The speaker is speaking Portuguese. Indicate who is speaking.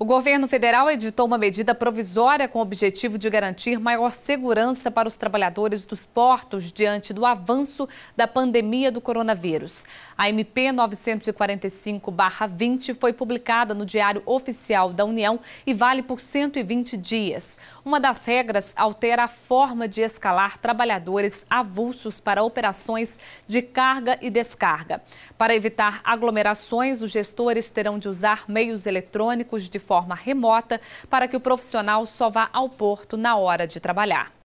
Speaker 1: O governo federal editou uma medida provisória com o objetivo de garantir maior segurança para os trabalhadores dos portos diante do avanço da pandemia do coronavírus. A MP 945-20 foi publicada no Diário Oficial da União e vale por 120 dias. Uma das regras altera a forma de escalar trabalhadores avulsos para operações de carga e descarga. Para evitar aglomerações, os gestores terão de usar meios eletrônicos de forma remota para que o profissional só vá ao porto na hora de trabalhar.